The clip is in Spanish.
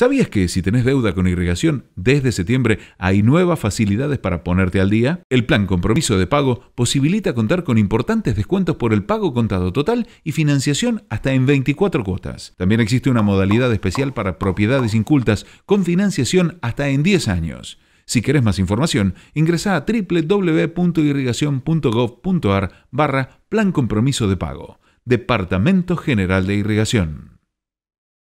¿Sabías que si tenés deuda con irrigación, desde septiembre hay nuevas facilidades para ponerte al día? El plan compromiso de pago posibilita contar con importantes descuentos por el pago contado total y financiación hasta en 24 cuotas. También existe una modalidad especial para propiedades incultas con financiación hasta en 10 años. Si querés más información, ingresa a www.irrigacion.gov.ar barra Plan Compromiso de Pago, Departamento General de Irrigación.